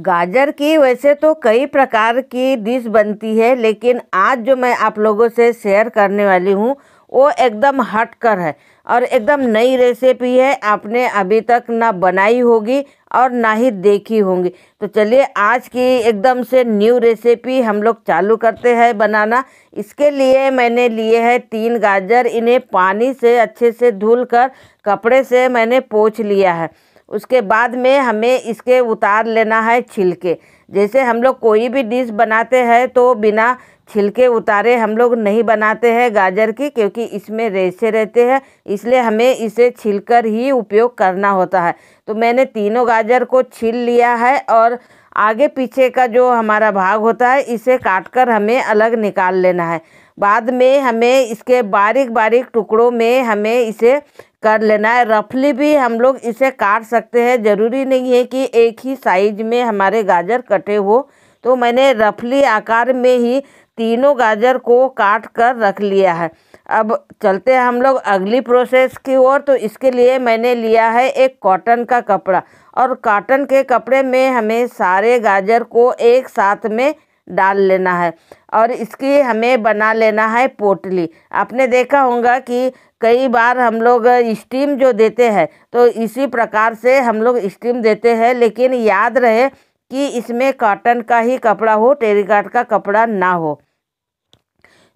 गाजर की वैसे तो कई प्रकार की डिश बनती है लेकिन आज जो मैं आप लोगों से शेयर करने वाली हूँ वो एकदम हट कर है और एकदम नई रेसिपी है आपने अभी तक ना बनाई होगी और ना ही देखी होंगी तो चलिए आज की एकदम से न्यू रेसिपी हम लोग चालू करते हैं बनाना इसके लिए मैंने लिए है तीन गाजर इन्हें पानी से अच्छे से धुल कर कपड़े से मैंने पोछ लिया है उसके बाद में हमें इसके उतार लेना है छिलके जैसे हम लोग कोई भी डिश बनाते हैं तो बिना छिलके उतारे हम लोग नहीं बनाते हैं गाजर की क्योंकि इसमें रेसे रहते हैं इसलिए हमें इसे छिलकर ही उपयोग करना होता है तो मैंने तीनों गाजर को छील लिया है और आगे पीछे का जो हमारा भाग होता है इसे काटकर हमें अलग निकाल लेना है बाद में हमें इसके बारीक बारीक टुकड़ों में हमें इसे कर लेना है रफली भी हम लोग इसे काट सकते हैं ज़रूरी नहीं है कि एक ही साइज में हमारे गाजर कटे हो तो मैंने रफली आकार में ही तीनों गाजर को काट कर रख लिया है अब चलते हैं हम लोग अगली प्रोसेस की ओर तो इसके लिए मैंने लिया है एक कॉटन का कपड़ा और कॉटन के कपड़े में हमें सारे गाजर को एक साथ में डाल लेना है और इसकी हमें बना लेना है पोटली आपने देखा होगा कि कई बार हम लोग स्टीम जो देते हैं तो इसी प्रकार से हम लोग स्टीम देते हैं लेकिन याद रहे कि इसमें कॉटन का ही कपड़ा हो टेरिकाट का कपड़ा ना हो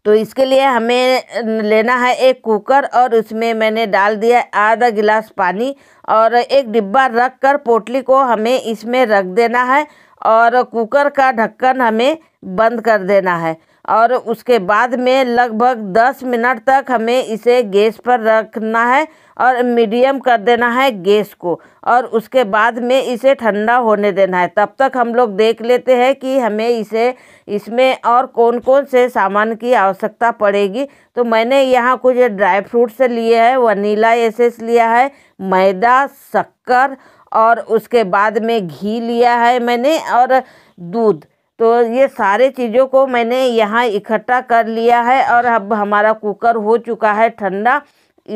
तो इसके लिए हमें लेना है एक कुकर और उसमें मैंने डाल दिया आधा गिलास पानी और एक डिब्बा रख कर पोटली को हमें इसमें रख देना है और कुकर का ढक्कन हमें बंद कर देना है और उसके बाद में लगभग 10 मिनट तक हमें इसे गैस पर रखना है और मीडियम कर देना है गैस को और उसके बाद में इसे ठंडा होने देना है तब तक हम लोग देख लेते हैं कि हमें इसे इसमें और कौन कौन से सामान की आवश्यकता पड़ेगी तो मैंने यहाँ कुछ ड्राई फ्रूट्स लिए हैं वनीला एसेस लिया है मैदा शक्कर और उसके बाद में घी लिया है मैंने और दूध तो ये सारे चीज़ों को मैंने यहाँ इकट्ठा कर लिया है और अब हमारा कुकर हो चुका है ठंडा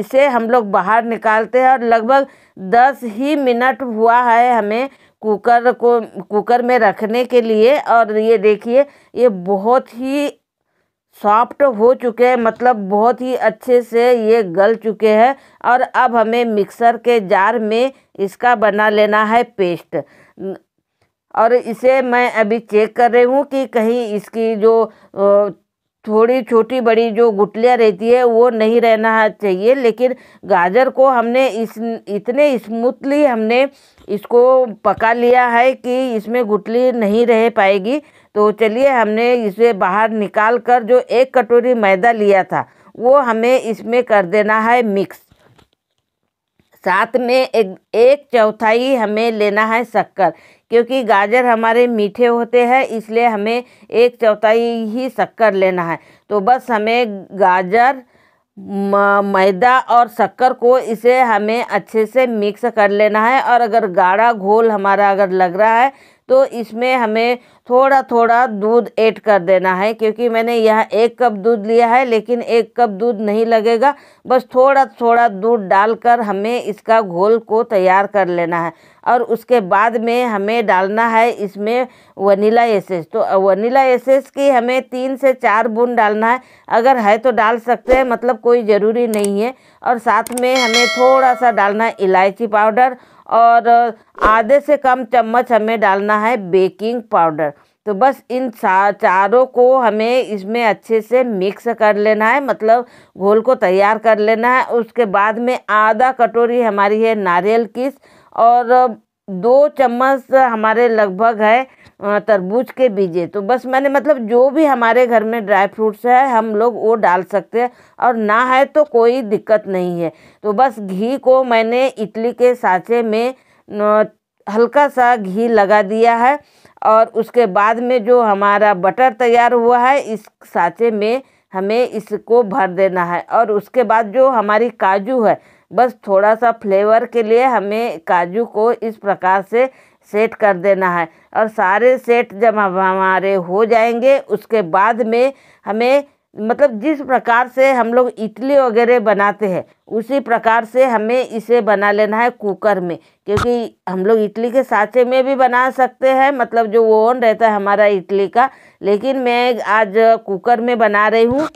इसे हम लोग बाहर निकालते हैं और लगभग दस ही मिनट हुआ है हमें कुकर को कुकर में रखने के लिए और ये देखिए ये बहुत ही सॉफ्ट हो चुके हैं मतलब बहुत ही अच्छे से ये गल चुके हैं और अब हमें मिक्सर के जार में इसका बना लेना है पेस्ट और इसे मैं अभी चेक कर रही हूँ कि कहीं इसकी जो थोड़ी छोटी बड़ी जो गुटलियाँ रहती है वो नहीं रहना चाहिए लेकिन गाजर को हमने इस इतने स्मूथली हमने इसको पका लिया है कि इसमें गुटली नहीं रह पाएगी तो चलिए हमने इसे बाहर निकाल कर जो एक कटोरी मैदा लिया था वो हमें इसमें कर देना है मिक्स साथ में एक एक चौथाई हमें लेना है शक्कर क्योंकि गाजर हमारे मीठे होते हैं इसलिए हमें एक चौथाई ही शक्कर लेना है तो बस हमें गाजर मैदा और शक्कर को इसे हमें अच्छे से मिक्स कर लेना है और अगर गाढ़ा घोल हमारा अगर लग रहा है तो इसमें हमें थोड़ा थोड़ा दूध ऐड कर देना है क्योंकि मैंने यहाँ एक कप दूध लिया है लेकिन एक कप दूध नहीं लगेगा बस थोड़ा थोड़ा दूध डालकर हमें इसका घोल को तैयार कर लेना है और उसके बाद में हमें डालना है इसमें वनीला एसेस तो वनीला एसेस की हमें तीन से चार बूंद डालना है अगर है तो डाल सकते हैं मतलब कोई ज़रूरी नहीं है और साथ में हमें थोड़ा सा डालना है इलायची पाउडर और आधे से कम चम्मच हमें डालना है बेकिंग पाउडर तो बस इन चारों को हमें इसमें अच्छे से मिक्स कर लेना है मतलब घोल को तैयार कर लेना है उसके बाद में आधा कटोरी हमारी है नारियल किस और दो चम्मच हमारे लगभग है तरबूज के बीजे तो बस मैंने मतलब जो भी हमारे घर में ड्राई फ्रूट्स है हम लोग वो डाल सकते हैं और ना है तो कोई दिक्कत नहीं है तो बस घी को मैंने इडली के साँचे में हल्का सा घी लगा दिया है और उसके बाद में जो हमारा बटर तैयार हुआ है इस साँचे में हमें इसको भर देना है और उसके बाद जो हमारी काजू है बस थोड़ा सा फ्लेवर के लिए हमें काजू को इस प्रकार से सेट कर देना है और सारे सेट जब हमारे हो जाएंगे उसके बाद में हमें मतलब जिस प्रकार से हम लोग इडली वगैरह बनाते हैं उसी प्रकार से हमें इसे बना लेना है कुकर में क्योंकि हम लोग इडली के साँचे में भी बना सकते हैं मतलब जो ओवन रहता है हमारा इडली का लेकिन मैं आज कुकर में बना रही हूँ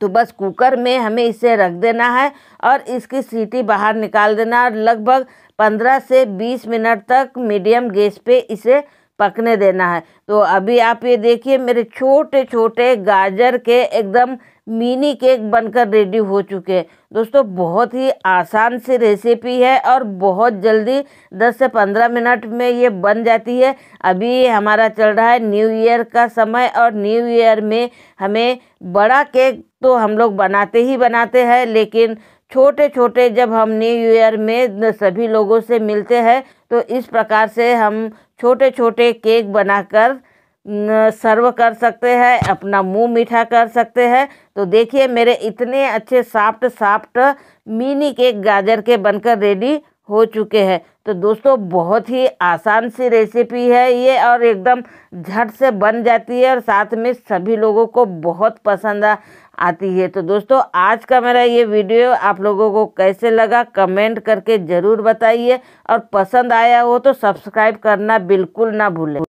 तो बस कुकर में हमें इसे रख देना है और इसकी सीटी बाहर निकाल देना और लगभग पंद्रह से बीस मिनट तक मीडियम गैस पे इसे पकने देना है तो अभी आप ये देखिए मेरे छोटे छोटे गाजर के एकदम मिनी केक बनकर रेडी हो चुके हैं दोस्तों बहुत ही आसान सी रेसिपी है और बहुत जल्दी 10 से 15 मिनट में ये बन जाती है अभी हमारा चल रहा है न्यू ईयर का समय और न्यू ईयर में हमें बड़ा केक तो हम लोग बनाते ही बनाते हैं लेकिन छोटे छोटे जब हम न्यू ईयर में सभी लोगों से मिलते हैं तो इस प्रकार से हम छोटे छोटे केक बनाकर सर्व कर सकते हैं अपना मुंह मीठा कर सकते हैं तो देखिए मेरे इतने अच्छे साफ्ट साफ्ट मिनी केक गाजर के बनकर रेडी हो चुके हैं तो दोस्तों बहुत ही आसान सी रेसिपी है ये और एकदम झट से बन जाती है और साथ में सभी लोगों को बहुत पसंद आती है तो दोस्तों आज का मेरा ये वीडियो आप लोगों को कैसे लगा कमेंट करके ज़रूर बताइए और पसंद आया हो तो सब्सक्राइब करना बिल्कुल ना भूलें